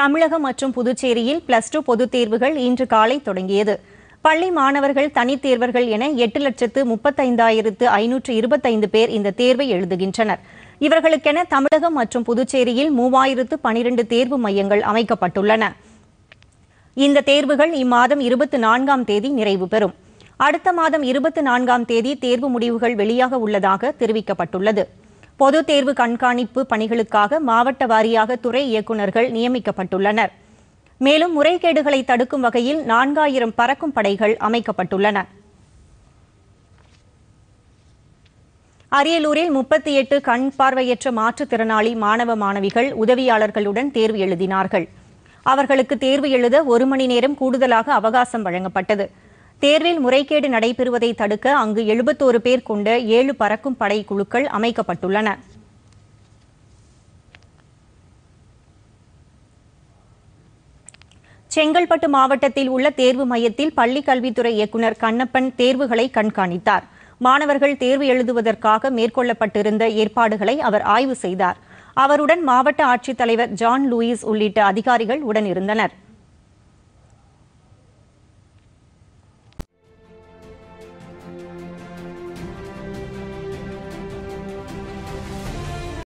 தமிழகம் மற்றும் புதுச்சேரியில் plus two பொதுத் தேர்வுகள் இன்று காலை தொடங்கியது பள்ளி மாணவர்கள் தனித் தேர்வர்கள் என எட்டு லட்சத்து முப்பத்தைந்தாயிரத்து ஐநூற்று இருபத்தைந்து பேர் இந்த தேர்வை எழுதுகின்றனர் இவர்களுக்கென தமிழகம் மற்றும் புதுச்சேரியில் மூவாயிரத்து பனிரெண்டு தேர்வு மையங்கள் அமைக்கப்பட்டுள்ளன இந்த தேர்வுகள் இம்மாதம் இருபத்தி நான்காம் தேதி நிறைவு பெறும் அடுத்த மாதம் இருபத்தி நான்காம் தேதி தேர்வு முடிவுகள் வெளியாக உள்ளதாக தெரிவிக்கப்பட்டுள்ளது பொது தேர்வு கண்காணிப்பு பணிகளுக்காக மாவட்ட வாரியாக துறை இயக்குநர்கள் நியமிக்கப்பட்டுள்ளனர் மேலும் முறைகேடுகளை தடுக்கும் வகையில் நான்காயிரம் பறக்கும் படைகள் அமைக்கப்பட்டுள்ளன அரியலூரில் முப்பத்தி எட்டு கண் பார்வையற்ற மாற்றுத்திறனாளி மாணவ மாணவிகள் உதவியாளர்களுடன் தேர்வு எழுதினார்கள் அவர்களுக்கு தேர்வு எழுத ஒரு மணி நேரம் கூடுதலாக அவகாசம் வழங்கப்பட்டது தேர்வில் முறைகேடு நடைபெறுவதை தடுக்க அங்கு எழுபத்தோரு பேர் கொண்ட ஏழு பறக்கும் படை குழுக்கள் அமைக்கப்பட்டுள்ளன செங்கல்பட்டு மாவட்டத்தில் உள்ள தேர்வு மையத்தில் பள்ளிக் கல்வித்துறை இயக்குநர் கண்ணப்பன் தேர்வுகளை கண்காணித்தார் மாணவர்கள் தேர்வு எழுதுவதற்காக மேற்கொள்ளப்பட்டிருந்த ஏற்பாடுகளை அவர் ஆய்வு செய்தார் அவருடன் மாவட்ட ஆட்சித்தலைவர் ஜான் லூயிஸ் உள்ளிட்ட அதிகாரிகள் உடனிருந்தனா்